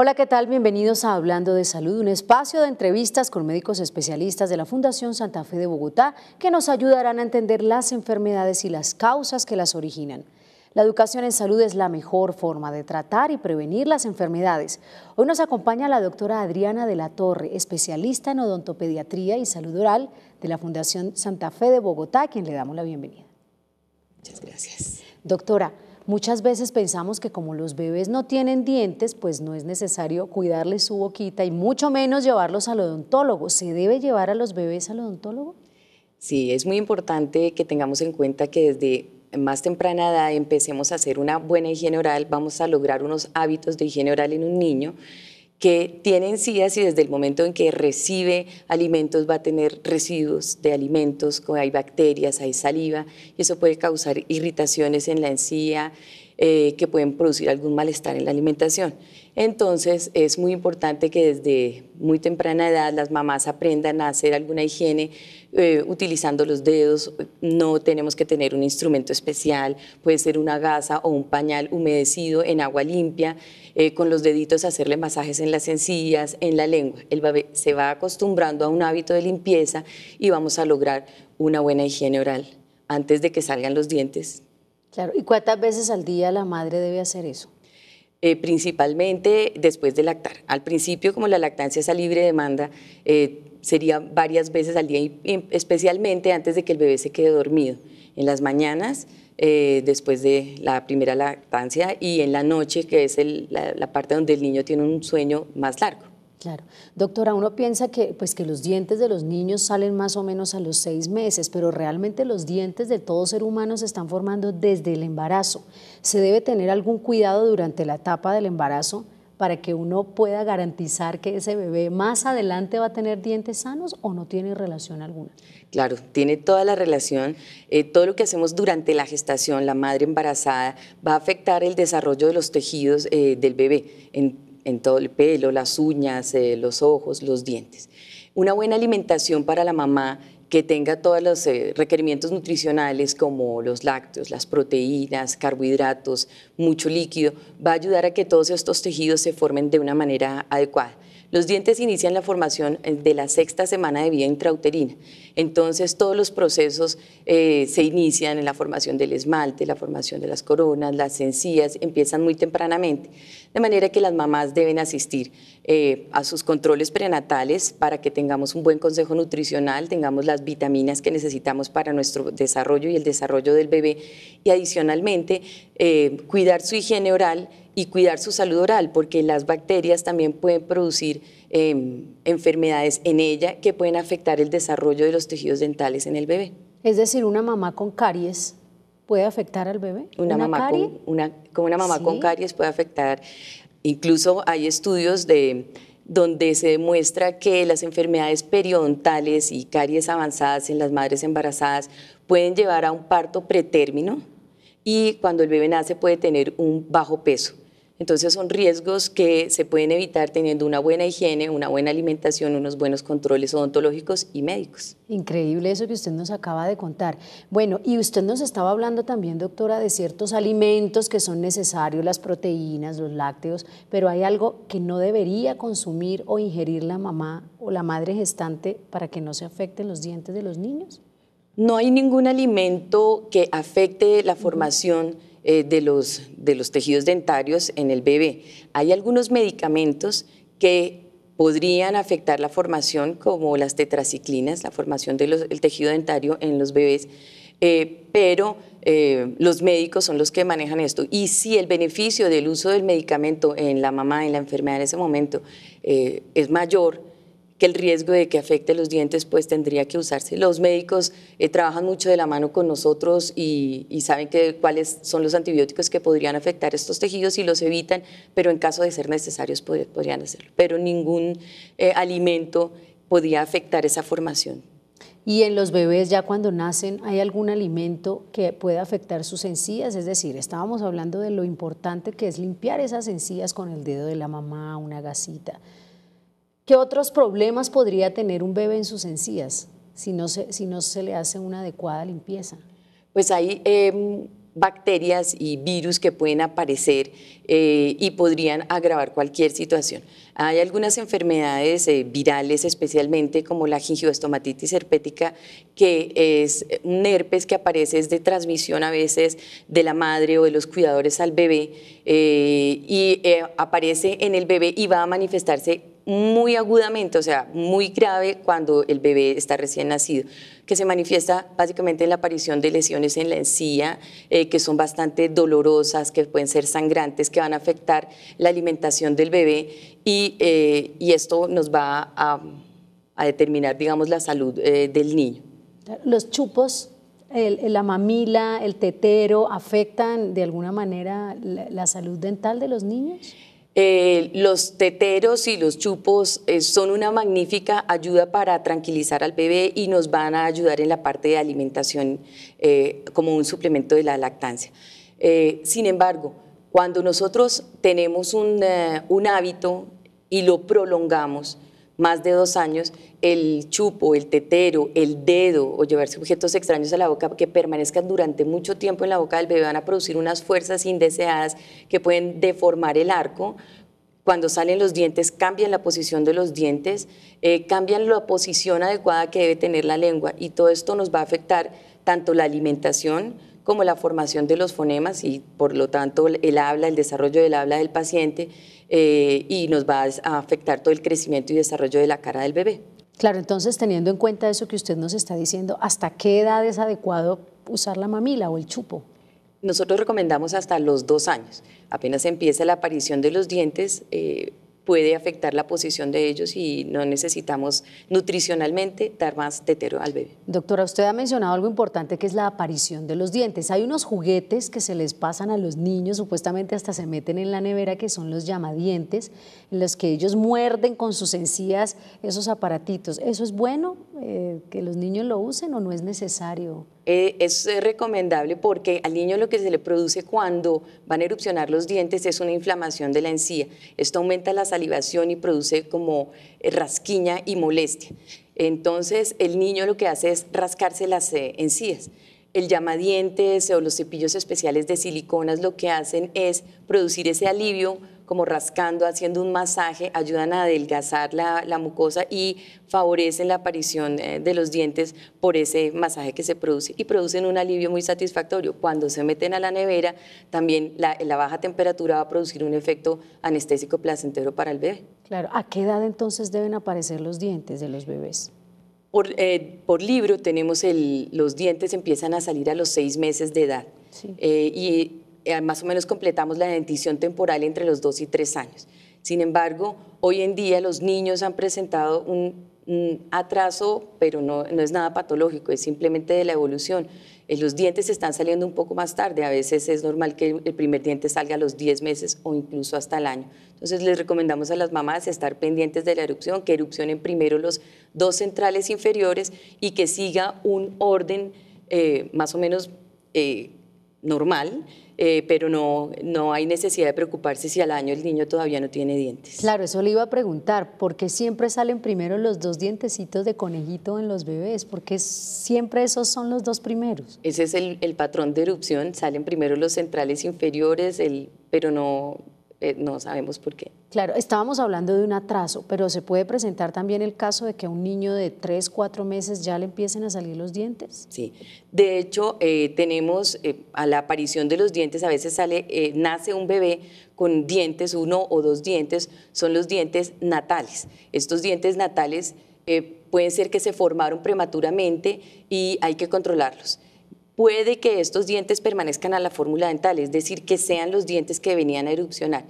Hola, ¿qué tal? Bienvenidos a Hablando de Salud, un espacio de entrevistas con médicos especialistas de la Fundación Santa Fe de Bogotá que nos ayudarán a entender las enfermedades y las causas que las originan. La educación en salud es la mejor forma de tratar y prevenir las enfermedades. Hoy nos acompaña la doctora Adriana de la Torre, especialista en odontopediatría y salud oral de la Fundación Santa Fe de Bogotá, a quien le damos la bienvenida. Muchas gracias. Doctora, Muchas veces pensamos que como los bebés no tienen dientes, pues no es necesario cuidarles su boquita y mucho menos llevarlos al odontólogo. ¿Se debe llevar a los bebés al odontólogo? Sí, es muy importante que tengamos en cuenta que desde más temprana edad empecemos a hacer una buena higiene oral, vamos a lograr unos hábitos de higiene oral en un niño que tiene encías y desde el momento en que recibe alimentos va a tener residuos de alimentos, hay bacterias, hay saliva, y eso puede causar irritaciones en la encía, eh, que pueden producir algún malestar en la alimentación. Entonces es muy importante que desde muy temprana edad las mamás aprendan a hacer alguna higiene eh, utilizando los dedos. No tenemos que tener un instrumento especial, puede ser una gasa o un pañal humedecido en agua limpia, eh, con los deditos hacerle masajes en las encías, en la lengua. El bebé se va acostumbrando a un hábito de limpieza y vamos a lograr una buena higiene oral. Antes de que salgan los dientes, Claro, ¿y cuántas veces al día la madre debe hacer eso? Eh, principalmente después de lactar. Al principio, como la lactancia es a libre demanda, eh, sería varias veces al día, especialmente antes de que el bebé se quede dormido. En las mañanas, eh, después de la primera lactancia, y en la noche, que es la parte donde el niño tiene un sueño más largo. Claro. Doctora, uno piensa que, pues, que los dientes de los niños salen más o menos a los seis meses, pero realmente los dientes de todo ser humano se están formando desde el embarazo. ¿Se debe tener algún cuidado durante la etapa del embarazo para que uno pueda garantizar que ese bebé más adelante va a tener dientes sanos o no tiene relación alguna? Claro, tiene toda la relación. Eh, todo lo que hacemos durante la gestación, la madre embarazada, va a afectar el desarrollo de los tejidos eh, del bebé en todo el pelo, las uñas, eh, los ojos, los dientes. Una buena alimentación para la mamá que tenga todos los eh, requerimientos nutricionales como los lácteos, las proteínas, carbohidratos, mucho líquido, va a ayudar a que todos estos tejidos se formen de una manera adecuada. Los dientes inician la formación eh, de la sexta semana de vida intrauterina. Entonces todos los procesos eh, se inician en la formación del esmalte, la formación de las coronas, las encías, empiezan muy tempranamente. De manera que las mamás deben asistir eh, a sus controles prenatales para que tengamos un buen consejo nutricional, tengamos las vitaminas que necesitamos para nuestro desarrollo y el desarrollo del bebé. Y adicionalmente, cuidar su higiene oral y cuidar su salud oral, porque las bacterias también pueden producir em, enfermedades en ella que pueden afectar el desarrollo de los tejidos dentales en el bebé. Es decir, una mamá con caries puede afectar al bebé. Una, mamá con una, como una mamá con caries puede afectar. Incluso hay estudios de donde se demuestra que las enfermedades periodontales y caries avanzadas en las madres embarazadas pueden llevar a un parto pretérmino y cuando el bebé nace puede tener un bajo peso. Entonces son riesgos que se pueden evitar teniendo una buena higiene, una buena alimentación, unos buenos controles odontológicos y médicos. Increíble eso que usted nos acaba de contar. Bueno, y usted nos estaba hablando también, doctora, de ciertos alimentos que son necesarios, las proteínas, los lácteos, pero hay algo que no debería consumir o ingerir la mamá o la madre gestante para que no se afecten los dientes de los niños. No hay ningún alimento que afecte la formación eh, de, los, tejidos dentarios en el bebé. Hay algunos medicamentos que podrían afectar la formación, como las tetraciclinas, la formación del tejido dentario en los bebés, eh, pero eh, los médicos son los que manejan esto. Y si el beneficio del uso del medicamento en la mamá, en la enfermedad en ese momento, es mayor, que el riesgo de que afecte los dientes pues tendría que usarse. Los médicos eh, trabajan mucho de la mano con nosotros y, saben que, cuáles son los antibióticos que podrían afectar estos tejidos y los evitan, pero en caso de ser necesarios podrían hacerlo. Pero ningún eh, alimento podía afectar esa formación. Y en los bebés ya cuando nacen, ¿hay algún alimento que pueda afectar sus encías? Es decir, estábamos hablando de lo importante que es limpiar esas encías con el dedo de la mamá, una gasita. ¿Qué otros problemas podría tener un bebé en sus encías si no se, si no se le hace una adecuada limpieza? Pues hay em, bacterias y virus que pueden aparecer eh, y podrían agravar cualquier situación. Hay algunas enfermedades eh, virales, especialmente como la gingioestomatitis herpética, que es un herpes que aparece es de transmisión a veces de la madre o de los cuidadores al bebé eh, y aparece en el bebé y va a manifestarse muy agudamente, o sea, muy grave cuando el bebé está recién nacido, que se manifiesta básicamente en la aparición de lesiones en la encía, eh, que son bastante dolorosas, que pueden ser sangrantes, que van a afectar la alimentación del bebé y, eh, esto nos va a, determinar, digamos, la salud eh, del niño. Los chupos la mamila, el tetero, afectan de alguna manera la, la, salud dental de los niños? Eh, los teteros y los chupos eh, son una magnífica ayuda para tranquilizar al bebé y nos van a ayudar en la parte de alimentación eh, como un suplemento de la lactancia. sin embargo, cuando nosotros tenemos un hábito y lo prolongamos, más de dos años, el chupo, el tetero, el dedo o llevarse objetos extraños a la boca que permanezcan durante mucho tiempo en la boca del bebé van a producir unas fuerzas indeseadas que pueden deformar el arco. Cuando salen los dientes, cambian la posición de los dientes, eh, cambian la posición adecuada que debe tener la lengua y todo esto nos va a afectar tanto la alimentación, como la formación de los fonemas y por lo tanto el habla, el desarrollo del habla del paciente eh, y nos va a afectar todo el crecimiento y desarrollo de la cara del bebé. Claro, entonces teniendo en cuenta eso que usted nos está diciendo, ¿hasta qué edad es adecuado usar la mamila o el chupo? Nosotros recomendamos hasta los dos años. Apenas empieza la aparición de los dientes, eh, puede afectar la posición de ellos y no necesitamos nutricionalmente dar más tetero al bebé. Doctora, usted ha mencionado algo importante que es la aparición de los dientes. Hay unos juguetes que se les pasan a los niños, supuestamente hasta se meten en la nevera, que son los llamadientes, en los que ellos muerden con sus encías esos aparatitos. ¿Eso es bueno eh, que los niños lo usen o no es necesario? Eh, es eh, recomendable porque al niño lo que se le produce cuando van a erupcionar los dientes es una inflamación de la encía. Esto aumenta la salivación y produce como eh, rasquiña y molestia. Entonces el niño lo que hace es rascarse las encías el llamadientes o los cepillos especiales de siliconas lo que hacen es producir ese alivio como rascando, haciendo un masaje, ayudan a adelgazar la, mucosa y favorecen la aparición eh, de los dientes por ese masaje que se produce y producen un alivio muy satisfactorio. Cuando se meten a la nevera, también la, baja temperatura va a producir un efecto anestésico placentero para el bebé. Claro, ¿a qué edad entonces deben aparecer los dientes de los bebés? Por, eh, libro tenemos el, los dientes empiezan a salir a los seis meses de edad. Sí. Eh, y eh, más o menos completamos la dentición temporal entre los dos y tres años. Sin embargo, hoy en día los niños han presentado un, atraso, pero no, es nada patológico, es simplemente de la evolución. Eh, los dientes están saliendo un poco más tarde, a veces es normal que el, primer diente salga a los 10 meses o incluso hasta el año. Entonces les recomendamos a las mamás estar pendientes de la erupción, que erupcionen primero los dos centrales inferiores y que siga un orden eh, más o menos normal, eh, pero no, no hay necesidad de preocuparse si al año el niño todavía no tiene dientes. Claro, eso le iba a preguntar, ¿por qué siempre salen primero los dos dientecitos de conejito en los bebés? ¿Por qué siempre esos son los dos primeros? Ese es el, patrón de erupción, salen primero los centrales inferiores, el, pero no, eh, no sabemos por qué. Claro, estábamos hablando de un atraso, pero ¿se puede presentar también el caso de que a un niño de 3, 4 meses ya le empiecen a salir los dientes? Sí, de hecho eh, tenemos eh, a la aparición de los dientes, a veces sale, eh, nace un bebé con dientes, uno o dos dientes, son los dientes natales. Estos dientes natales pueden ser que se formaron prematuramente y hay que controlarlos puede que estos dientes permanezcan a la fórmula dental, es decir, que sean los dientes que venían a erupcionar.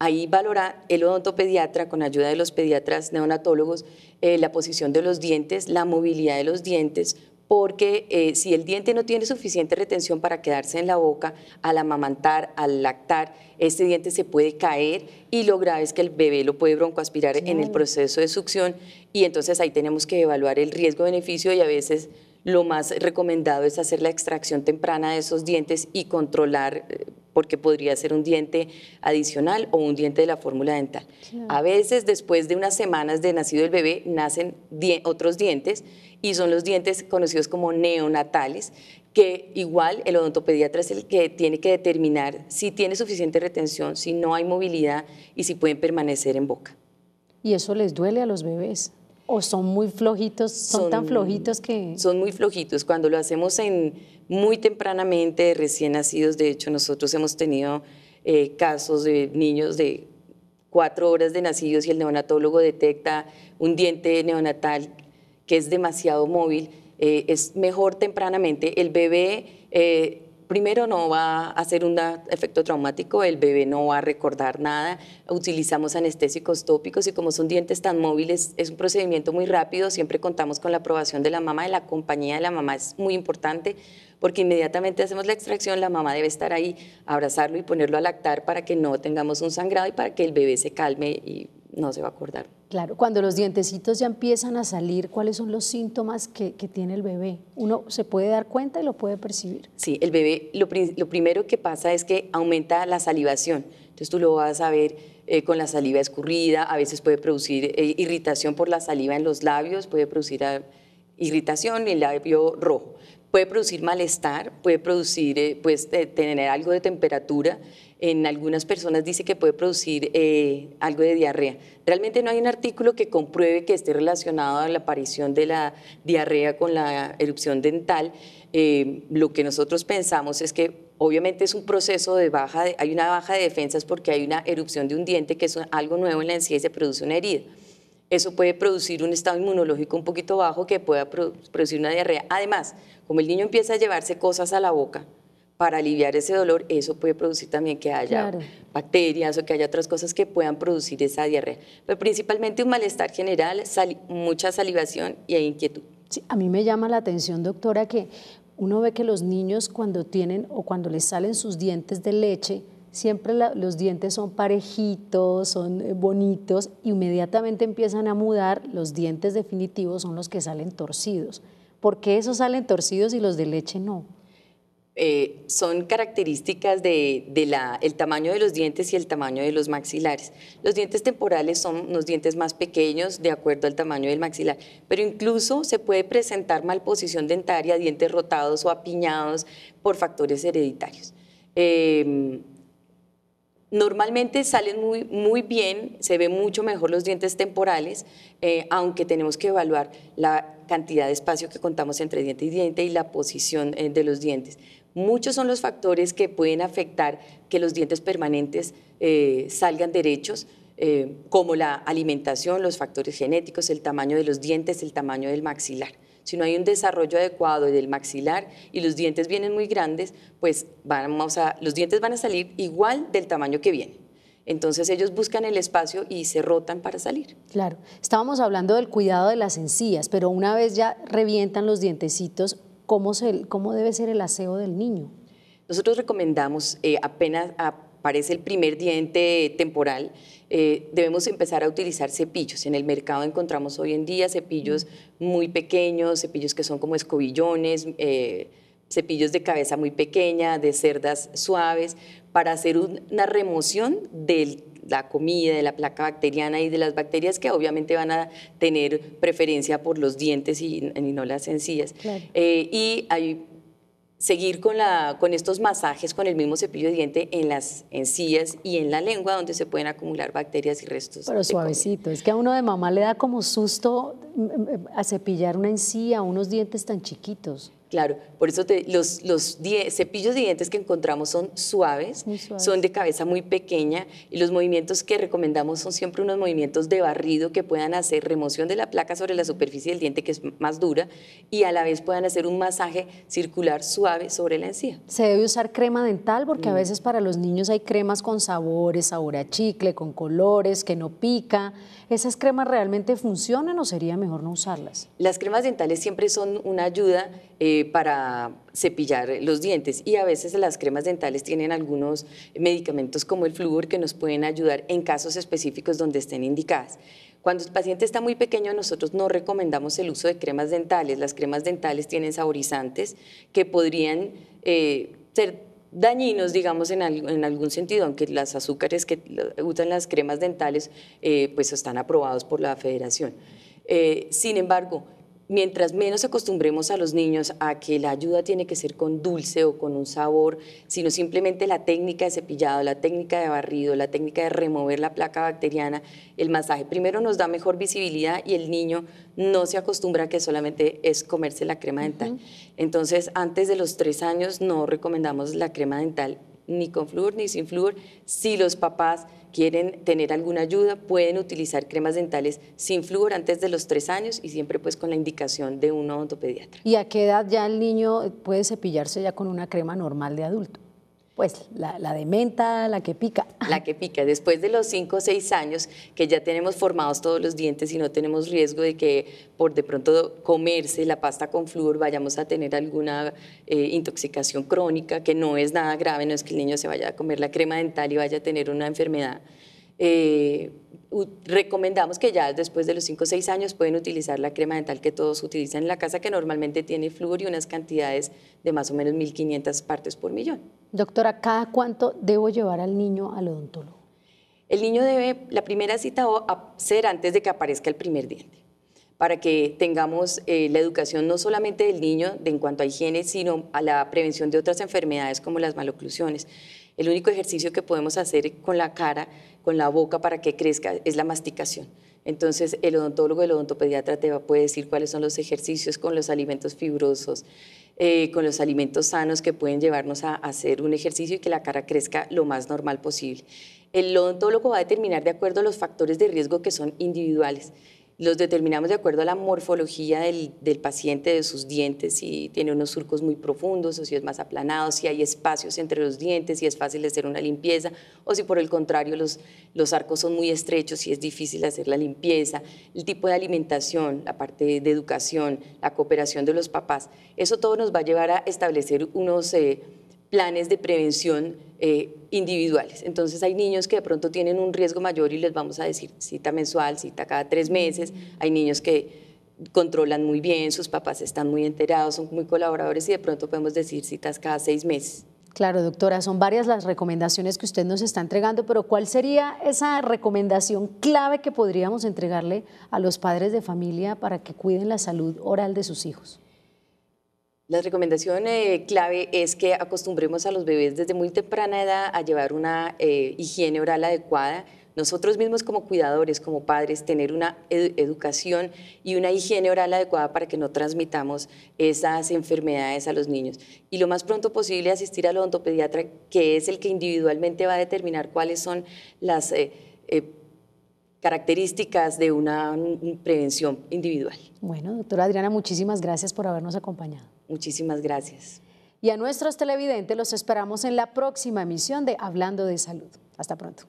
Ahí valora el odontopediatra, con ayuda de los pediatras neonatólogos, eh, la posición de los dientes, la movilidad de los dientes, porque eh, si el diente no tiene suficiente retención para quedarse en la boca, al amamantar, al lactar, este diente se puede caer y lo grave es que el bebé lo puede broncoaspirar en el proceso de succión y entonces ahí tenemos que evaluar el riesgo-beneficio y a veces lo más recomendado es hacer la extracción temprana de esos dientes y controlar eh, porque podría ser un diente adicional o un diente de la fórmula dental. A veces después de unas semanas de nacido el bebé nacen otros dientes y son los dientes conocidos como neonatales, que igual el odontopediatra es el que tiene que determinar si tiene suficiente retención, si no hay movilidad y si pueden permanecer en boca. ¿Y eso les duele a los bebés? ¿O son muy flojitos? son tan flojitos que...? Son muy flojitos. Cuando lo hacemos en muy tempranamente recién nacidos. De hecho, nosotros hemos tenido eh, casos de niños de cuatro horas de nacidos y el neonatólogo detecta un diente neonatal que es demasiado móvil. Eh, es mejor tempranamente. El bebé eh, primero no va a hacer un efecto traumático, el bebé no va a recordar nada, utilizamos anestésicos tópicos y como son dientes tan móviles, es un procedimiento muy rápido, siempre contamos con la aprobación de la mamá, de la compañía de la mamá, es muy importante porque inmediatamente hacemos la extracción, la mamá debe estar ahí, abrazarlo y ponerlo a lactar para que no tengamos un sangrado y para que el bebé se calme y no se va a acordar Claro, cuando los dientecitos ya empiezan a salir, ¿cuáles son los síntomas que, tiene el bebé? Uno se puede dar cuenta y lo puede percibir. Sí, el bebé lo, primero que pasa es que aumenta la salivación. Entonces tú lo vas a ver eh, con la saliva escurrida, a veces puede producir eh, irritación por la saliva en los labios, puede producir ah, irritación en el labio rojo puede producir malestar, puede producir, eh, pues, eh, tener algo de temperatura. En algunas personas dice que puede producir eh, algo de diarrea. Realmente no hay un artículo que compruebe que esté relacionado a la aparición de la diarrea con la erupción dental. lo que nosotros pensamos es que obviamente es un proceso de baja, hay una baja de defensas porque hay una erupción de un diente, que es algo nuevo en la encía y se produce una herida eso puede producir un estado inmunológico un poquito bajo que pueda producir una diarrea. Además, como el niño empieza a llevarse cosas a la boca para aliviar ese dolor, eso puede producir también que haya bacterias o que haya otras cosas que puedan producir esa diarrea. Pero principalmente un malestar general, mucha salivación y inquietud. Sí, a mí me llama la atención, doctora, que uno ve que los niños cuando tienen o cuando les salen sus dientes de leche, siempre los dientes son parejitos, son eh, bonitos, inmediatamente empiezan a mudar, los dientes definitivos son los que salen torcidos. porque esos salen torcidos y los de leche no? Eh, son características del de, tamaño de los dientes y el tamaño de los maxilares. Los dientes temporales son unos dientes más pequeños de acuerdo al tamaño del maxilar, pero incluso se puede presentar malposición dentaria, dientes rotados o apiñados por factores hereditarios. Em, Normalmente salen muy, bien, se ven mucho mejor los dientes temporales, eh, aunque tenemos que evaluar la cantidad de espacio que contamos entre diente y diente y la posición eh, de los dientes. Muchos son los factores que pueden afectar que los dientes permanentes eh, salgan derechos, como la alimentación, los factores genéticos, el tamaño de los dientes, el tamaño del maxilar. Si no hay un desarrollo adecuado del maxilar y los dientes vienen muy grandes, pues vamos a, los dientes van a salir igual del tamaño que vienen. Entonces ellos buscan el espacio y se rotan para salir. Claro, estábamos hablando del cuidado de las encías, pero una vez ya revientan los dientecitos, ¿cómo, se, cómo debe ser el aseo del niño? Nosotros recomendamos eh, apenas a aparece el primer diente temporal, eh, debemos empezar a utilizar cepillos. En el mercado encontramos hoy en día cepillos muy pequeños, cepillos que son como escobillones, eh, cepillos de cabeza muy pequeña, de cerdas suaves, para hacer una remoción de la comida, de la placa bacteriana y de las bacterias que obviamente van a tener preferencia por los dientes y, no las encías. Eh, y hay seguir con, la, con estos masajes con el mismo cepillo de diente en las encías y en la lengua donde se pueden acumular bacterias y restos. Pero suavecito, es que a uno de mamá le da como susto mm, mm, mm, a cepillar una encía, unos dientes tan chiquitos. Claro, por eso los, cepillos de dientes que encontramos son suaves, son de cabeza muy pequeña y los movimientos que recomendamos son siempre unos movimientos de barrido que puedan hacer remoción de la placa sobre la superficie del diente que es más dura y a la vez puedan hacer un masaje circular suave sobre la encía. Se debe usar crema dental porque a mm. veces para los niños hay cremas con sabores, sabor a chicle, con colores, que no pica. ¿Esas cremas realmente funcionan o sería mejor no usarlas? Las cremas dentales siempre son una ayuda. Eh, eh, para cepillar los dientes. Y a veces las cremas dentales tienen algunos medicamentos como el flúor que nos pueden ayudar en casos específicos donde estén indicadas. Cuando el paciente está muy pequeño, nosotros no recomendamos el uso de cremas dentales. Las cremas dentales tienen saborizantes que podrían eh, ser dañinos, digamos, en, algún sentido, aunque las azúcares que usan las cremas dentales eh, pues están aprobados por la federación. sin embargo, mientras menos acostumbremos a los niños a que la ayuda tiene que ser con dulce o con un sabor, sino simplemente la técnica de cepillado, la técnica de barrido, la técnica de remover la placa bacteriana, el masaje, primero nos da mejor visibilidad y el niño no se acostumbra a que solamente es comerse la crema dental. Entonces, antes de los tres años no recomendamos la crema dental ni con flúor ni sin flúor. Si los papás quieren tener alguna ayuda, pueden utilizar cremas dentales sin flúor antes de los tres años y siempre pues con la indicación de un odontopediatra. ¿Y a qué edad ya el niño puede cepillarse ya con una crema normal de adulto? pues la, la, de menta, la que pica. La que pica, después de los cinco o seis años que ya tenemos formados todos los dientes y no tenemos riesgo de que por de pronto comerse la pasta con flúor vayamos a tener alguna eh, intoxicación crónica, que no es nada grave, no es que el niño se vaya a comer la crema dental y vaya a tener una enfermedad eh, recomendamos que ya después de los 5 o 6 años pueden utilizar la crema dental que todos utilizan en la casa, que normalmente tiene flúor y unas cantidades de más o menos 1.500 partes por millón. Doctora, ¿cada cuánto debo llevar al niño al odontólogo? El niño debe la primera cita ser antes de que aparezca el primer diente para que tengamos eh, la educación no solamente del niño de, en cuanto a higiene, sino a la prevención de otras enfermedades como las maloclusiones. El único ejercicio que podemos hacer con la cara, con la boca para que crezca es la masticación. Entonces, el odontólogo, el odontopediatra te va, puede decir cuáles son los ejercicios con los alimentos fibrosos, eh, con los alimentos sanos que pueden llevarnos a hacer un ejercicio y que la cara crezca lo más normal posible. El odontólogo va a determinar de acuerdo a los factores de riesgo que son individuales. Los determinamos de acuerdo a la morfología del, paciente, de sus dientes, si tiene unos surcos muy profundos o si es más aplanado, si hay espacios entre los dientes, y es fácil hacer una limpieza o si por el contrario los, los arcos son muy estrechos, y es difícil hacer la limpieza, el tipo de alimentación, la parte de educación, la cooperación de los papás. Eso todo nos va a llevar a establecer unos... Eh, planes de prevención eh, individuales. Entonces hay niños que de pronto tienen un riesgo mayor y les vamos a decir cita mensual, cita cada tres meses, hay niños que controlan muy bien, sus papás están muy enterados, son muy colaboradores y de pronto podemos decir citas cada seis meses. Claro, doctora, son varias las recomendaciones que usted nos está entregando, pero ¿cuál sería esa recomendación clave que podríamos entregarle a los padres de familia para que cuiden la salud oral de sus hijos? La recomendación eh, clave es que acostumbremos a los bebés desde muy temprana edad a llevar una eh, higiene oral adecuada. Nosotros mismos como cuidadores, como padres, tener una educación y una higiene oral adecuada para que no transmitamos esas enfermedades a los niños. Y lo más pronto posible asistir al odontopediatra, que es el que individualmente va a determinar cuáles son las eh, características de una prevención individual. Bueno, doctora Adriana, muchísimas gracias por habernos acompañado. Muchísimas gracias. Y a nuestros televidentes los esperamos en la próxima emisión de Hablando de Salud. Hasta pronto.